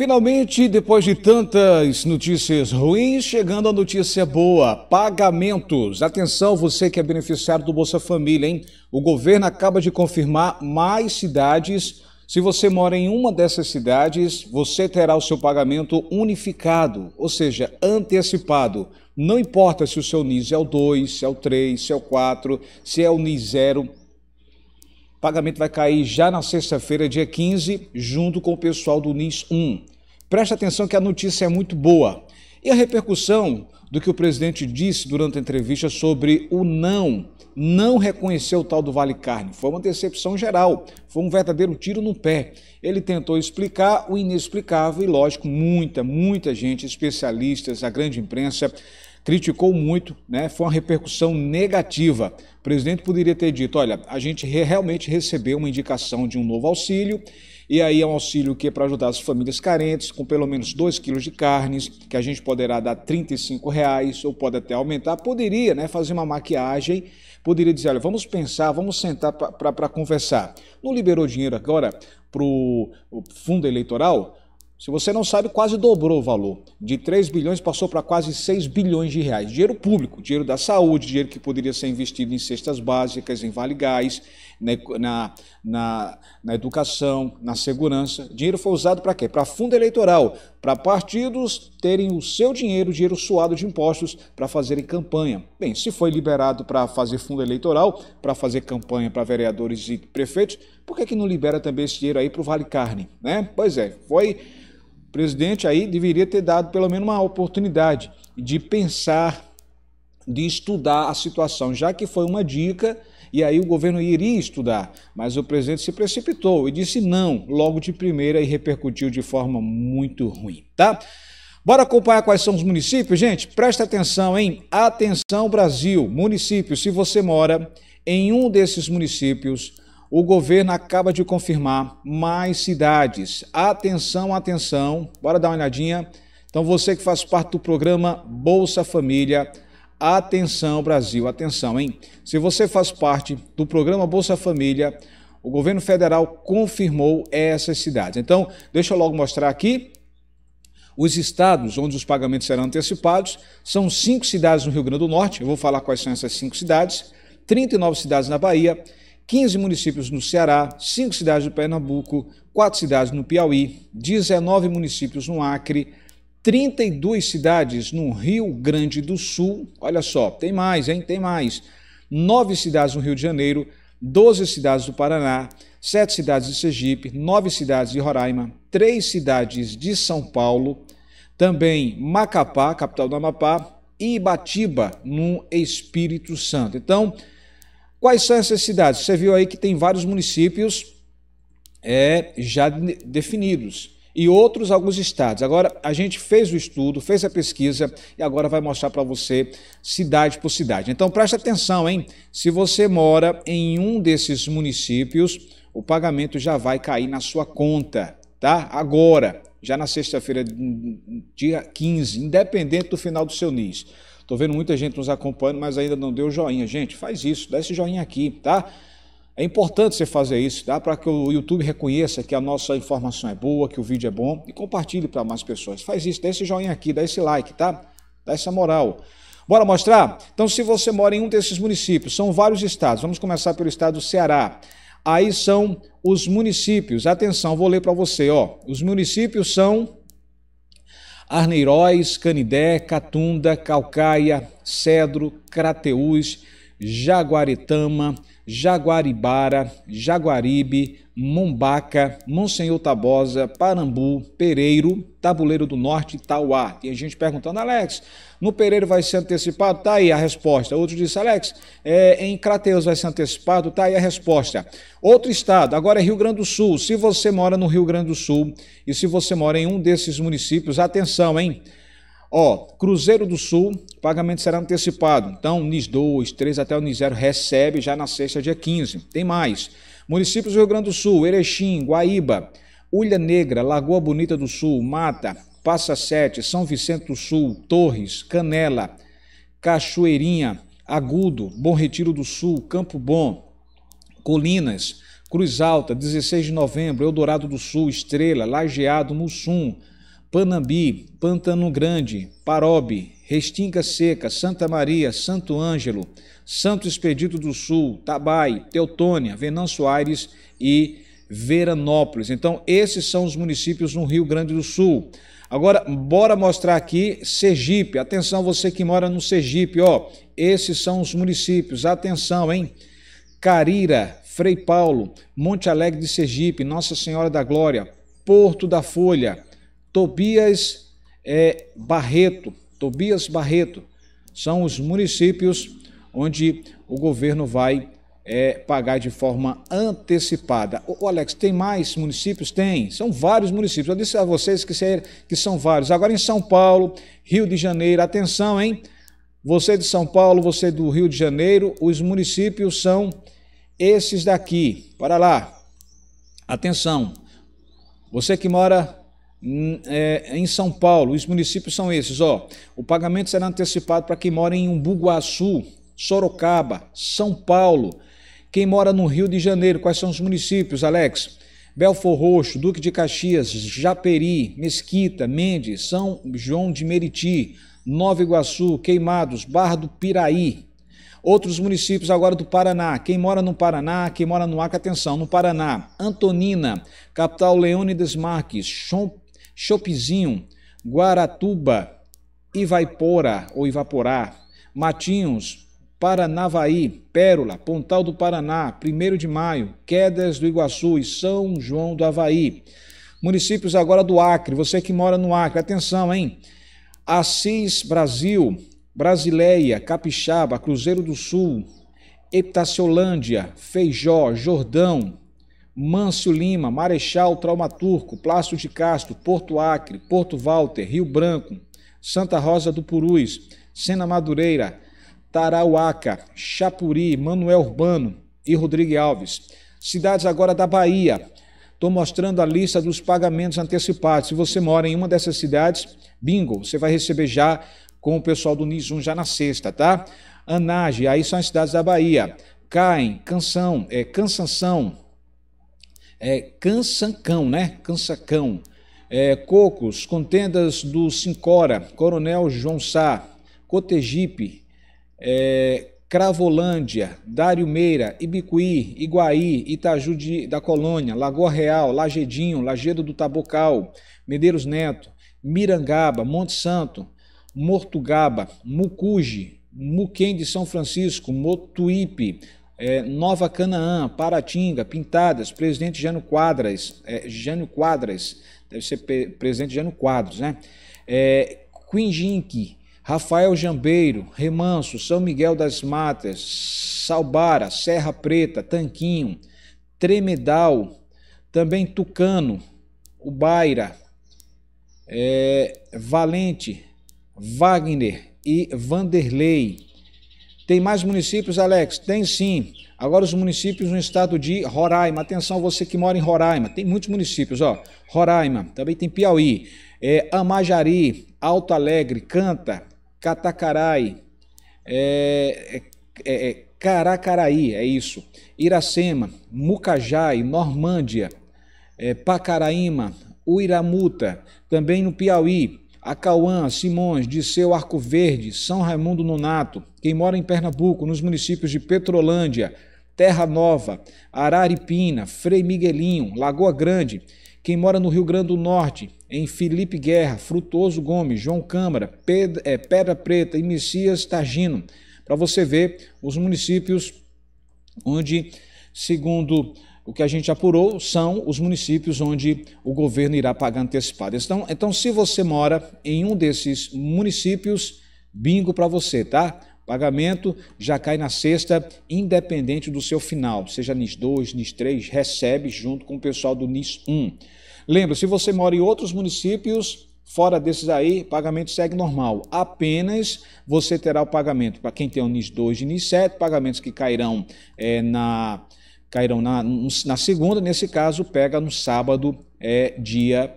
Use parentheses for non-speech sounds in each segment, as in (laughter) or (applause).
Finalmente, depois de tantas notícias ruins, chegando a notícia boa: pagamentos. Atenção, você que é beneficiário do Bolsa Família, hein? O governo acaba de confirmar mais cidades. Se você mora em uma dessas cidades, você terá o seu pagamento unificado, ou seja, antecipado. Não importa se o seu NIS é o 2, se é o 3, se é o 4, se é o NIS 0, pagamento vai cair já na sexta-feira, dia 15, junto com o pessoal do NIS 1. Preste atenção que a notícia é muito boa. E a repercussão do que o presidente disse durante a entrevista sobre o não, não reconhecer o tal do Vale Carne. Foi uma decepção geral, foi um verdadeiro tiro no pé. Ele tentou explicar o inexplicável e, lógico, muita, muita gente, especialistas, a grande imprensa, criticou muito, né? foi uma repercussão negativa. O presidente poderia ter dito: olha, a gente realmente recebeu uma indicação de um novo auxílio, e aí é um auxílio que é para ajudar as famílias carentes, com pelo menos 2 quilos de carnes, que a gente poderá dar R$ reais ou pode até aumentar. Poderia né, fazer uma maquiagem, poderia dizer: olha, vamos pensar, vamos sentar para conversar. Não liberou dinheiro agora para o fundo eleitoral? Se você não sabe, quase dobrou o valor. De 3 bilhões passou para quase 6 bilhões de reais. Dinheiro público, dinheiro da saúde, dinheiro que poderia ser investido em cestas básicas, em vale gás, né, na, na, na educação, na segurança. Dinheiro foi usado para quê? Para fundo eleitoral, para partidos terem o seu dinheiro, dinheiro suado de impostos, para fazerem campanha. Bem, se foi liberado para fazer fundo eleitoral, para fazer campanha para vereadores e prefeitos, por que, que não libera também esse dinheiro aí para o Vale Carne? Né? Pois é, foi o presidente aí deveria ter dado pelo menos uma oportunidade de pensar, de estudar a situação, já que foi uma dica e aí o governo iria estudar, mas o presidente se precipitou e disse não logo de primeira e repercutiu de forma muito ruim, tá? Bora acompanhar quais são os municípios, gente? Presta atenção, hein? Atenção Brasil, município, se você mora em um desses municípios, o governo acaba de confirmar mais cidades. Atenção, atenção. Bora dar uma olhadinha. Então, você que faz parte do programa Bolsa Família, atenção, Brasil, atenção, hein? Se você faz parte do programa Bolsa Família, o governo federal confirmou essas cidades. Então, deixa eu logo mostrar aqui. Os estados onde os pagamentos serão antecipados são cinco cidades no Rio Grande do Norte, eu vou falar quais são essas cinco cidades, 39 cidades na Bahia 15 municípios no Ceará, 5 cidades do Pernambuco, 4 cidades no Piauí, 19 municípios no Acre, 32 cidades no Rio Grande do Sul. Olha só, tem mais, hein? Tem mais. 9 cidades no Rio de Janeiro, 12 cidades do Paraná, 7 cidades de Sergipe, 9 cidades de Roraima, 3 cidades de São Paulo, também Macapá, capital do Amapá, e Ibatiba, no Espírito Santo. Então, Quais são essas cidades? Você viu aí que tem vários municípios é, já definidos e outros alguns estados. Agora a gente fez o estudo, fez a pesquisa e agora vai mostrar para você cidade por cidade. Então preste atenção, hein? Se você mora em um desses municípios, o pagamento já vai cair na sua conta, tá? Agora, já na sexta-feira, dia 15, independente do final do seu NIS. Tô vendo muita gente nos acompanhando, mas ainda não deu joinha. Gente, faz isso, dá esse joinha aqui, tá? É importante você fazer isso, tá? Para que o YouTube reconheça que a nossa informação é boa, que o vídeo é bom e compartilhe para mais pessoas. Faz isso, dá esse joinha aqui, dá esse like, tá? Dá essa moral. Bora mostrar? Então, se você mora em um desses municípios, são vários estados. Vamos começar pelo estado do Ceará. Aí são os municípios. Atenção, vou ler para você, ó. Os municípios são Arneiroz, Canidé, Catunda, Calcaia, Cedro, Crateús, Jaguaritama, Jaguaribara, Jaguaribe, Mumbaca, Monsenhor Tabosa, Parambu, Pereiro, Tabuleiro do Norte, Tauá. Tem gente perguntando, Alex, no Pereiro vai ser antecipado? Tá aí a resposta. Outro disse, Alex, é, em Crateus vai ser antecipado? Tá aí a resposta. Outro estado, agora é Rio Grande do Sul. Se você mora no Rio Grande do Sul e se você mora em um desses municípios, atenção, hein? Ó, Cruzeiro do Sul, pagamento será antecipado. Então, NIS 2, 3 até o NIS 0 recebe já na sexta, dia 15. Tem mais. Municípios do Rio Grande do Sul, Erechim, Guaíba, Ulha Negra, Lagoa Bonita do Sul, Mata, Passa Sete, São Vicente do Sul, Torres, Canela, Cachoeirinha, Agudo, Bom Retiro do Sul, Campo Bom, Colinas, Cruz Alta, 16 de novembro, Eldorado do Sul, Estrela, Lajeado, Mussum, Panambi, Pantano Grande, Parobe, Restinga Seca, Santa Maria, Santo Ângelo, Santo Expedito do Sul, Tabai, Teutônia, Venâncio Aires e Veranópolis. Então, esses são os municípios no Rio Grande do Sul. Agora, bora mostrar aqui Sergipe. Atenção, você que mora no Sergipe, ó. Esses são os municípios. Atenção, hein? Carira, Frei Paulo, Monte Alegre de Sergipe, Nossa Senhora da Glória, Porto da Folha, Tobias é, Barreto. Tobias Barreto são os municípios onde o governo vai é, pagar de forma antecipada. O Alex, tem mais municípios? Tem, são vários municípios. Eu disse a vocês que, que são vários. Agora em São Paulo, Rio de Janeiro, atenção, hein? Você é de São Paulo, você é do Rio de Janeiro, os municípios são esses daqui. Para lá. Atenção. Você que mora Hum, é, em São Paulo, os municípios são esses, ó. O pagamento será antecipado para quem mora em Umbuguaçu, Sorocaba, São Paulo. Quem mora no Rio de Janeiro, quais são os municípios, Alex? Belfor Roxo, Duque de Caxias, Japeri, Mesquita, Mendes, São João de Meriti, Nova Iguaçu, Queimados, Barra do Piraí. Outros municípios agora do Paraná. Quem mora no Paraná, quem mora no Acre, atenção, no Paraná. Antonina, capital Leônidas Marques, Chopizinho, Guaratuba, Ivaipora ou Ivaporá, Matinhos, Paranavaí, Pérola, Pontal do Paraná, 1 de Maio, Quedas do Iguaçu e São João do Havaí. Municípios agora do Acre, você que mora no Acre, atenção, hein? Assis Brasil, Brasileia, Capixaba, Cruzeiro do Sul, Epitaciolândia, Feijó, Jordão, Mâncio Lima, Marechal Traumaturco, Plácio de Castro, Porto Acre, Porto Walter, Rio Branco, Santa Rosa do Purus, Sena Madureira, Tarauaca, Chapuri, Manuel Urbano e Rodrigo Alves. Cidades agora da Bahia. Estou mostrando a lista dos pagamentos antecipados. Se você mora em uma dessas cidades, bingo, você vai receber já com o pessoal do NIS1 já na sexta, tá? Anage, aí são as cidades da Bahia. Caem, Canção, é, Cansanção, é, Cansancão, né? Cansacão. É, Cocos, contendas do Sincora, Coronel João Sá, Cotegipe, é, Cravolândia, Dário Meira, Ibicuí, Iguaí, Itaju de, da Colônia, Lagoa Real, Lagedinho, Lagedo do Tabocal, Medeiros Neto, Mirangaba, Monte Santo, Mortugaba, Mucuge, Muquém de São Francisco, Motuípe, é, Nova Canaã, Paratinga, Pintadas, presidente Jânio Quadras, é, Jânio Quadras, deve ser presidente Jânio Quadros, né? É, Quinjinque, Rafael Jambeiro, Remanso, São Miguel das Matas, Salbara, Serra Preta, Tanquinho, Tremedal, também Tucano, Ubaira, é, Valente, Wagner e Vanderlei. Tem mais municípios, Alex? Tem sim. Agora os municípios no estado de Roraima. Atenção, você que mora em Roraima. Tem muitos municípios, ó. Roraima, também tem Piauí, é, Amajari, Alto Alegre, Canta, Catacarai, é, é, é, Caracaraí, é isso. Iracema, Mucajai, Normândia, é, Pacaraíma, Uiramuta, também no Piauí, Acauã, Simões, Disseu Arco Verde, São Raimundo Nonato, quem mora em Pernambuco, nos municípios de Petrolândia, Terra Nova, Araripina, Frei Miguelinho, Lagoa Grande, quem mora no Rio Grande do Norte, em Felipe Guerra, Frutuoso Gomes, João Câmara, Pedra, é, Pedra Preta e Messias Tagino, para você ver os municípios onde, segundo o que a gente apurou são os municípios onde o governo irá pagar antecipado. Então, então se você mora em um desses municípios, bingo para você, tá? Pagamento já cai na sexta, independente do seu final, seja NIS 2, NIS 3, recebe junto com o pessoal do NIS 1. Lembra, se você mora em outros municípios, Fora desses aí, pagamento segue normal. Apenas você terá o pagamento para quem tem o NIS 2 e NIS 7, pagamentos que cairão é, na cairão na, na segunda, nesse caso, pega no sábado, é dia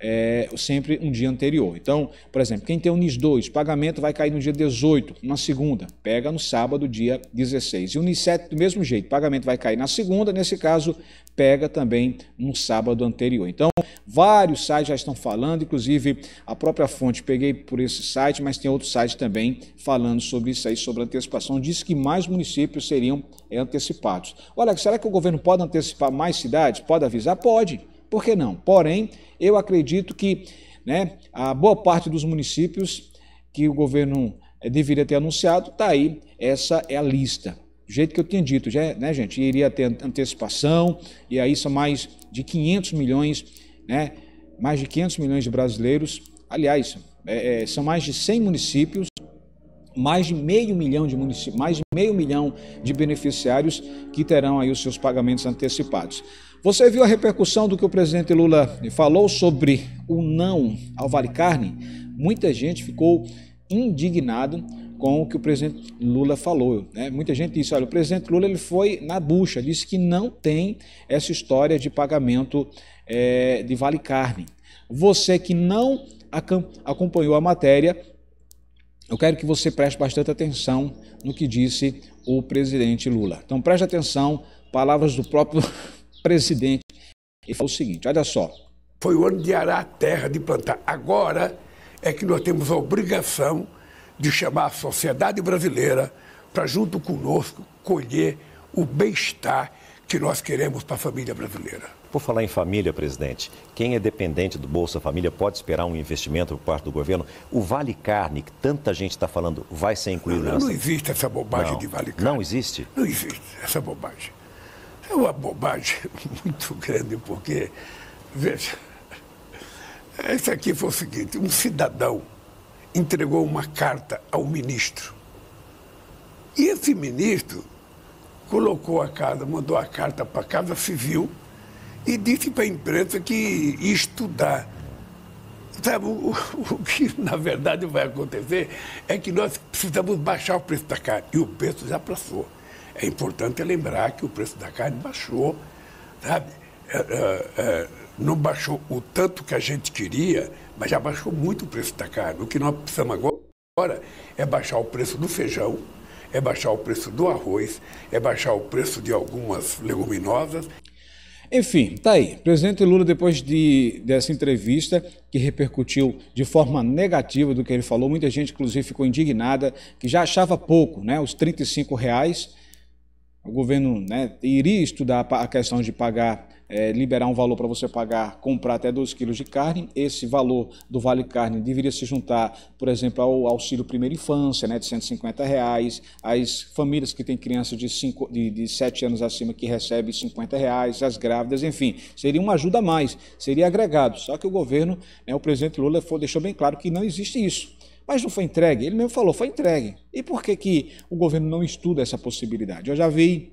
é, sempre um dia anterior. Então, por exemplo, quem tem o NIS 2, pagamento vai cair no dia 18, na segunda, pega no sábado, dia 16. E o NIS 7, do mesmo jeito, pagamento vai cair na segunda, nesse caso, pega também no sábado anterior. Então, vários sites já estão falando, inclusive a própria fonte peguei por esse site, mas tem outro site também falando sobre isso aí, sobre antecipação. Diz que mais municípios seriam é, antecipados. Olha, será que o governo pode antecipar mais cidades? Pode avisar? Pode por que não? Porém, eu acredito que né, a boa parte dos municípios que o governo eh, deveria ter anunciado, está aí, essa é a lista. Do jeito que eu tinha dito, já, é, né, gente? Iria ter antecipação, e aí são mais de 500 milhões, né? Mais de 500 milhões de brasileiros. Aliás, é, é são mais de 100 municípios mais de meio milhão de municípios, mais de meio milhão de beneficiários que terão aí os seus pagamentos antecipados. Você viu a repercussão do que o presidente Lula falou sobre o não ao vale carne? Muita gente ficou indignado com o que o presidente Lula falou. Né? Muita gente disse, olha, o presidente Lula ele foi na bucha, disse que não tem essa história de pagamento é, de vale carne. Você que não acompanhou a matéria, eu quero que você preste bastante atenção no que disse o presidente Lula. Então preste atenção, palavras do próprio (laughs) presidente. Ele falou o seguinte: olha só. Foi o ano de arar a terra, de plantar. Agora é que nós temos a obrigação de chamar a sociedade brasileira para, junto conosco, colher o bem-estar que nós queremos para a família brasileira. Por falar em família, presidente, quem é dependente do Bolsa Família pode esperar um investimento por parte do governo? O Vale Carne, que tanta gente está falando, vai ser incluído não, nessa... Não existe essa bobagem não, de Vale Carne. Não existe? Não existe essa bobagem. É uma bobagem (laughs) muito grande, porque, veja, esse aqui foi o seguinte, um cidadão entregou uma carta ao ministro. E esse ministro colocou a carta, mandou a carta para a Casa Civil e disse para a imprensa que ia estudar. Sabe, o, (laughs) o, que na verdade vai acontecer é que nós precisamos baixar o preço da carne. E o preço já passou. É importante lembrar que o preço da carne baixou, sabe? É, é, é, não baixou o tanto que a gente queria, mas já baixou muito o preço da carne. O que nós precisamos agora é baixar o preço do feijão, é baixar o preço do arroz, é baixar o preço de algumas leguminosas. Enfim, tá aí. Presidente Lula, depois de, dessa entrevista que repercutiu de forma negativa do que ele falou, muita gente, inclusive, ficou indignada, que já achava pouco, né? Os 35 reais. O governo né, iria estudar a questão de pagar é, liberar um valor para você pagar, comprar até 2 quilos de carne. Esse valor do Vale Carne deveria se juntar, por exemplo, ao auxílio primeira infância, né, de 150 reais, às famílias que têm crianças de, cinco, de, de 7 anos acima que recebem 50 reais, as grávidas, enfim. Seria uma ajuda a mais, seria agregado. Só que o governo, né, o presidente Lula foi, deixou bem claro que não existe isso. Mas não foi entregue, ele mesmo falou, foi entregue. E por que, que o governo não estuda essa possibilidade? Eu já vi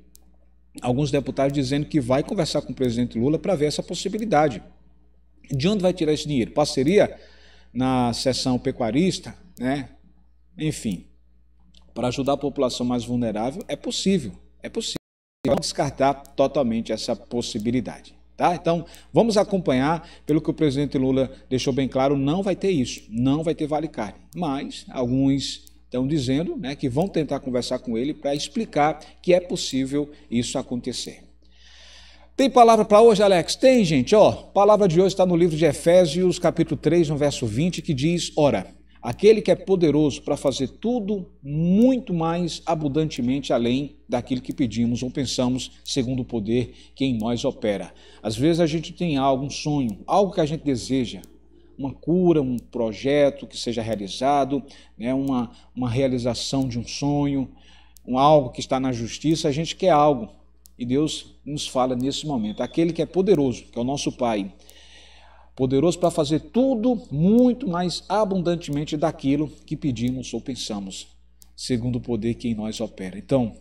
alguns deputados dizendo que vai conversar com o presidente Lula para ver essa possibilidade. De onde vai tirar esse dinheiro? Parceria na seção pecuarista, né? Enfim, para ajudar a população mais vulnerável é possível, é possível. Não descartar totalmente essa possibilidade. Tá? Então, vamos acompanhar, pelo que o presidente Lula deixou bem claro, não vai ter isso, não vai ter vale carne. Mas alguns estão dizendo né, que vão tentar conversar com ele para explicar que é possível isso acontecer. Tem palavra para hoje, Alex? Tem, gente, ó. Palavra de hoje está no livro de Efésios, capítulo 3, no verso 20, que diz: Ora, aquele que é poderoso para fazer tudo muito mais abundantemente além daquilo que pedimos ou pensamos, segundo o poder que em nós opera. Às vezes a gente tem algo, um sonho, algo que a gente deseja, uma cura, um projeto que seja realizado, né, uma, uma realização de um sonho, um algo que está na justiça, a gente quer algo. E Deus nos fala nesse momento. Aquele que é poderoso, que é o nosso Pai, poderoso para fazer tudo muito mais abundantemente daquilo que pedimos ou pensamos, segundo o poder que em nós opera. Então,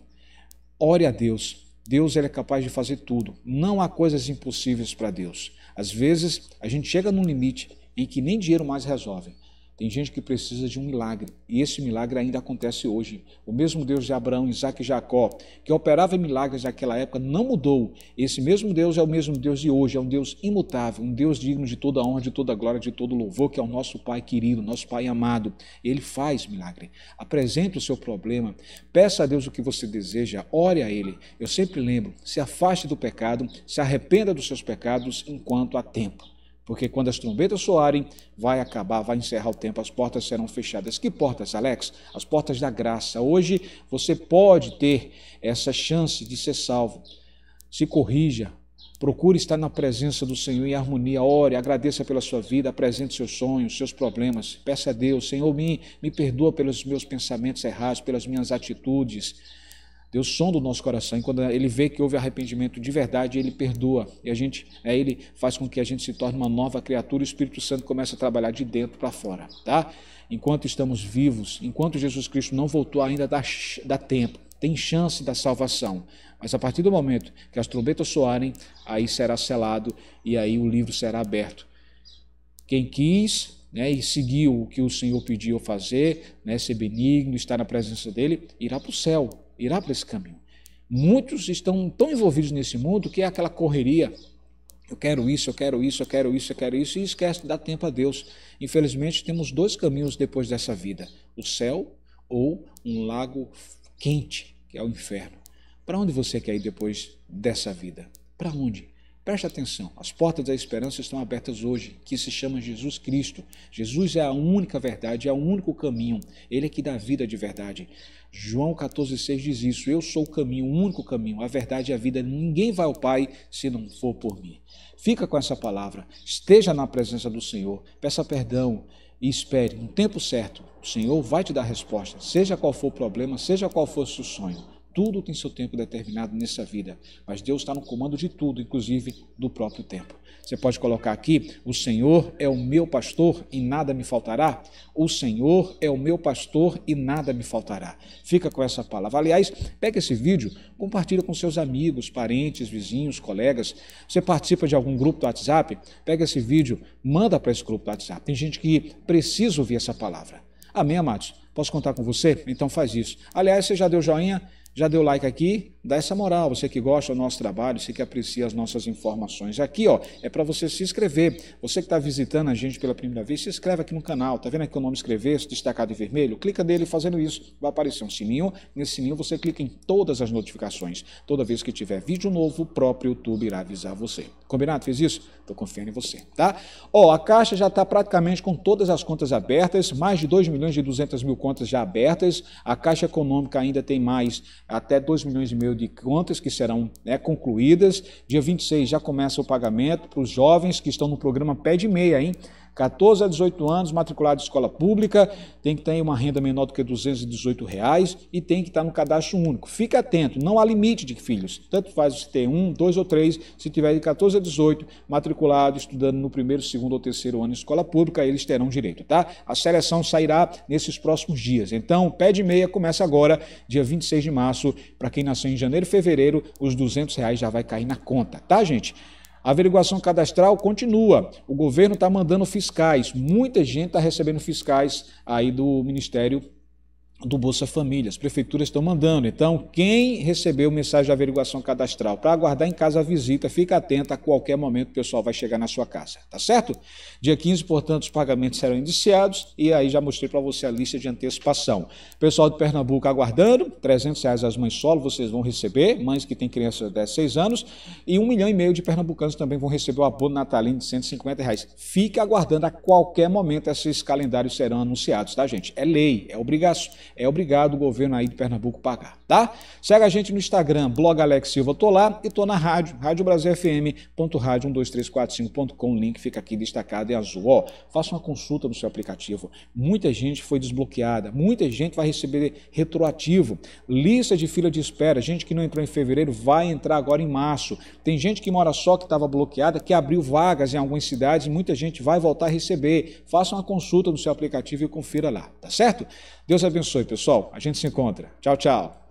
ore a Deus. Deus ele é capaz de fazer tudo. Não há coisas impossíveis para Deus. Às vezes, a gente chega num limite em que nem dinheiro mais resolve. Tem gente que precisa de um milagre, e esse milagre ainda acontece hoje. O mesmo Deus de Abraão, Isaac e Jacó, que operava milagres naquela época, não mudou. Esse mesmo Deus é o mesmo Deus de hoje, é um Deus imutável, um Deus digno de toda honra, de toda glória, de todo louvor, que é o nosso Pai querido, nosso Pai amado. Ele faz milagre. Apresente o seu problema, peça a Deus o que você deseja, ore a Ele. Eu sempre lembro: se afaste do pecado, se arrependa dos seus pecados enquanto há tempo. Porque quando as trombetas soarem, vai acabar, vai encerrar o tempo, as portas serão fechadas. Que portas, Alex? As portas da graça. Hoje você pode ter essa chance de ser salvo. Se corrija, Procure estar na presença do Senhor em harmonia. Ore, agradeça pela sua vida, apresente seus sonhos, seus problemas. Peça a Deus, Senhor, me, me perdoa pelos meus pensamentos errados, pelas minhas atitudes. Deus sonda o nosso coração e quando ele vê que houve arrependimento de verdade, ele perdoa. E a gente, é, ele faz com que a gente se torne uma nova criatura e o Espírito Santo começa a trabalhar de dentro para fora, tá? Enquanto estamos vivos, enquanto Jesus Cristo não voltou ainda dá, dá tempo, tem chance da salvação. Mas a partir do momento que as trombetas soarem, aí será selado e aí o livro será aberto. Quem quis, né, e seguiu o que o Senhor pediu fazer, né, ser benigno, estar na presença dele, irá para o céu irá para esse caminho. Muitos estão tão envolvidos nesse mundo que é aquela correria. Eu quero isso, eu quero isso, eu quero isso, eu quero isso, e esquece de dar tempo a Deus. Infelizmente, temos dois caminhos depois dessa vida: o céu ou um lago quente, que é o inferno. Para onde você quer ir depois dessa vida? Para onde? Preste atenção, as portas da esperança estão abertas hoje, que se chama Jesus Cristo. Jesus é a única verdade, é o único caminho. Ele é que dá vida de verdade. João 14,6 diz isso: Eu sou o caminho, o único caminho, a verdade e a vida. Ninguém vai ao Pai se não for por mim. Fica com essa palavra, esteja na presença do Senhor, peça perdão e espere. No tempo certo, o Senhor vai te dar resposta, seja qual for o problema, seja qual for o seu sonho. Tudo tem seu tempo determinado nessa vida, mas Deus está no comando de tudo, inclusive do próprio tempo. Você pode colocar aqui: O Senhor é o meu pastor e nada me faltará. O Senhor é o meu pastor e nada me faltará. Fica com essa palavra. Aliás, pega esse vídeo, compartilha com seus amigos, parentes, vizinhos, colegas. Você participa de algum grupo do WhatsApp? Pega esse vídeo, manda para esse grupo do WhatsApp. Tem gente que precisa ouvir essa palavra. Amém, amados? Posso contar com você? Então faz isso. Aliás, você já deu joinha? Já deu like aqui? dá essa moral, você que gosta do nosso trabalho, você que aprecia as nossas informações. Aqui, ó, é para você se inscrever. Você que está visitando a gente pela primeira vez, se inscreve aqui no canal. Tá vendo aqui o nome inscrever-se, destacado em vermelho? Clica nele fazendo isso. Vai aparecer um sininho. Nesse sininho você clica em todas as notificações. Toda vez que tiver vídeo novo, o próprio YouTube irá avisar você. Combinado? Fez isso? Estou confiando em você, tá? Ó, a Caixa já está praticamente com todas as contas abertas, mais de 2 milhões e 200 mil contas já abertas. A Caixa Econômica ainda tem mais até 2 milhões e meio de contas que serão né, concluídas. Dia 26 já começa o pagamento para os jovens que estão no programa Pé de Meia, hein? 14 a 18 anos, matriculado em escola pública, tem que ter uma renda menor do que R$ 218 reais, e tem que estar no cadastro único. Fica atento, não há limite de filhos. Tanto faz se ter um, dois ou três, se tiver de 14 a 18, matriculado, estudando no primeiro, segundo ou terceiro ano em escola pública, eles terão direito, tá? A seleção sairá nesses próximos dias. Então, pé de meia começa agora, dia 26 de março, para quem nasceu em janeiro e fevereiro, os 200 reais já vai cair na conta, tá, gente? A averiguação cadastral continua. O governo está mandando fiscais. Muita gente está recebendo fiscais aí do Ministério do Bolsa Família. As prefeituras estão mandando. Então, quem recebeu mensagem de averiguação cadastral para aguardar em casa a visita, fica atento, a qualquer momento o pessoal vai chegar na sua casa, tá certo? Dia 15, portanto, os pagamentos serão indiciados e aí já mostrei para você a lista de antecipação. Pessoal de Pernambuco aguardando, 300 reais as mães solo vocês vão receber, mães que têm crianças de 16 anos, e um milhão e meio de pernambucanos também vão receber o abono natalino de 150 reais. Fica aguardando, a qualquer momento esses calendários serão anunciados, tá gente? É lei, é obrigação é obrigado o governo aí de Pernambuco pagar tá? Segue a gente no Instagram, blog Alex Silva, tô lá e tô na rádio, radiobrasilfm.radio12345.com, o link fica aqui destacado em azul, ó, faça uma consulta no seu aplicativo, muita gente foi desbloqueada, muita gente vai receber retroativo, lista de fila de espera, gente que não entrou em fevereiro vai entrar agora em março, tem gente que mora só que estava bloqueada, que abriu vagas em algumas cidades e muita gente vai voltar a receber, faça uma consulta no seu aplicativo e confira lá, tá certo? Deus abençoe, pessoal. A gente se encontra. Tchau, tchau.